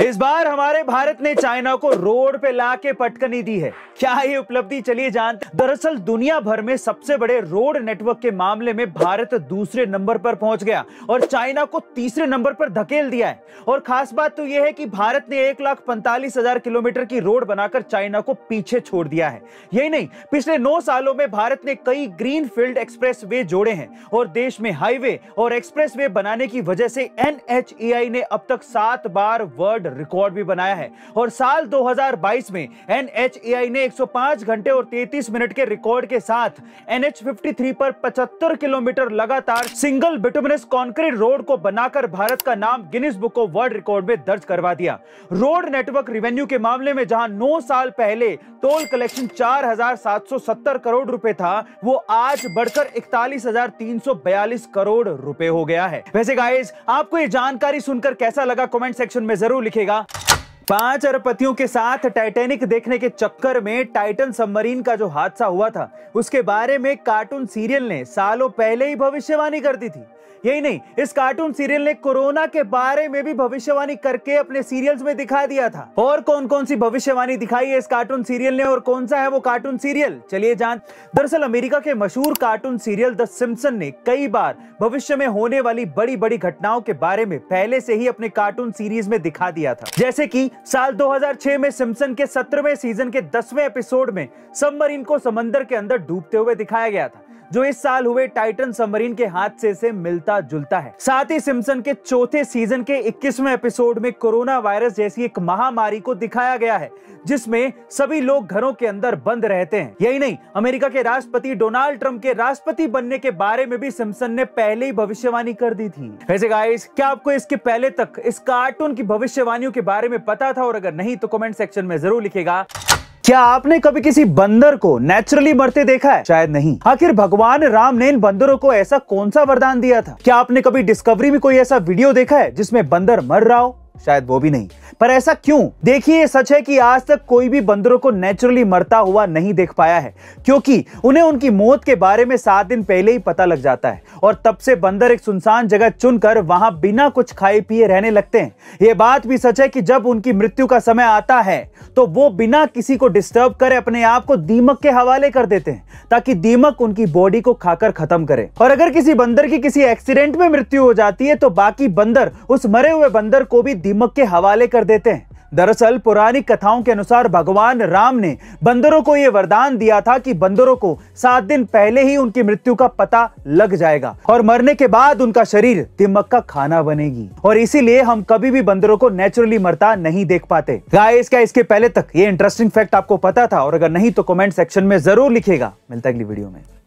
इस बार हमारे भारत ने चाइना को रोड पे ला के पटकनी दी है क्या ये उपलब्धि चलिए जान दरअसल दुनिया भर में सबसे बड़े रोड नेटवर्क के मामले में भारत दूसरे नंबर पर पहुंच गया और चाइना को तीसरे नंबर पर धकेल दिया है और खास बात तो यह है कि भारत ने एक लाख पैंतालीस हजार किलोमीटर की रोड बनाकर चाइना को पीछे छोड़ दिया है यही नहीं पिछले नौ सालों में भारत ने कई ग्रीन फील्ड एक्सप्रेस वे जोड़े हैं और देश में हाईवे और एक्सप्रेस वे बनाने की वजह से एन ने अब तक सात बार वर्ल्ड रिकॉर्ड भी बनाया है और साल 2022 में एन ने 105 घंटे और 33 मिनट के रिकॉर्ड के साथ एन पर 75 किलोमीटर लगातार सिंगल बिटुमिनस कॉन्क्रीट रोड को बनाकर भारत का नाम Guinness book of world record में दर्ज करवा दिया रोड नेटवर्क रिवेन्यू के मामले में जहां नौ साल पहले टोल कलेक्शन चार करोड़ रुपए था वो आज बढ़कर इकतालीस करोड़ रुपए हो गया है वैसे गाइज आपको ये जानकारी सुनकर कैसा लगा कमेंट सेक्शन में जरूर लिखे देखेगा पांच अरबपतियों के साथ टाइटैनिक देखने के चक्कर में टाइटन सबमरीन का जो हादसा हुआ था उसके बारे में कार्टून सीरियल ने सालों पहले ही भविष्यवाणी कर दी थी यही नहीं इस कार्टून सीरियल ने कोरोना के बारे में भी भविष्यवाणी करके अपने सीरियल्स में दिखा दिया था और कौन कौन सी भविष्यवाणी दिखाई है इस कार्टून सीरियल ने और कौन सा है वो कार्टून सीरियल चलिए जान दरअसल अमेरिका के मशहूर कार्टून सीरियल द सिम्सन ने कई बार भविष्य में होने वाली बड़ी बड़ी घटनाओं के बारे में पहले से ही अपने कार्टून सीरीज में दिखा दिया था जैसे की साल दो में सिम्सन के सत्रहवें सीजन के दसवें एपिसोड में सबमरीन को समंदर के अंदर डूबते हुए दिखाया गया था जो इस साल हुए टाइटन सबमरीन के हादसे से मिलता जुलता है साथ ही सिमसन के चौथे सीजन के 21वें एपिसोड में कोरोना वायरस जैसी एक महामारी को दिखाया गया है जिसमें सभी लोग घरों के अंदर बंद रहते हैं यही नहीं अमेरिका के राष्ट्रपति डोनाल्ड ट्रंप के राष्ट्रपति बनने के बारे में भी सिम्सन ने पहले ही भविष्यवाणी कर दी थी वैसे गाइस क्या आपको इसके पहले तक इस कार्टून की भविष्यवाणियों के बारे में पता था और अगर नहीं तो कॉमेंट सेक्शन में जरूर लिखेगा क्या आपने कभी किसी बंदर को नेचुरली मरते देखा है शायद नहीं आखिर भगवान राम ने इन बंदरों को ऐसा कौन सा वरदान दिया था क्या आपने कभी डिस्कवरी में कोई ऐसा वीडियो देखा है जिसमें बंदर मर रहा हो शायद वो भी नहीं पर ऐसा क्यों देखिए सच है कि आज तक कोई भी बंदरों को नेचुरली मरता हुआ नहीं देख पाया है क्योंकि उन्हें उनकी मौत के बारे में सात दिन पहले ही पता लग जाता है और तब से बंदर एक सुनसान जगह चुनकर वहां बिना कुछ खाए पिए रहने लगते हैं यह बात भी सच है कि जब उनकी मृत्यु का समय आता है तो वो बिना किसी को डिस्टर्ब करे अपने आप को दीमक के हवाले कर देते हैं ताकि दीमक उनकी बॉडी को खाकर खत्म करे और अगर किसी बंदर की किसी एक्सीडेंट में मृत्यु हो जाती है तो बाकी बंदर उस मरे हुए बंदर को भी दीमक के हवाले कर देते हैं दरअसल पुरानी कथाओं के अनुसार भगवान राम ने बंदरों को यह वरदान दिया था कि बंदरों को सात दिन पहले ही उनकी मृत्यु का पता लग जाएगा और मरने के बाद उनका शरीर दिमक का खाना बनेगी और इसीलिए हम कभी भी बंदरों को नेचुरली मरता नहीं देख पाते गाइस क्या इसके पहले तक ये इंटरेस्टिंग फैक्ट आपको पता था और अगर नहीं तो कमेंट सेक्शन में जरूर लिखेगा मिलता अगली वीडियो में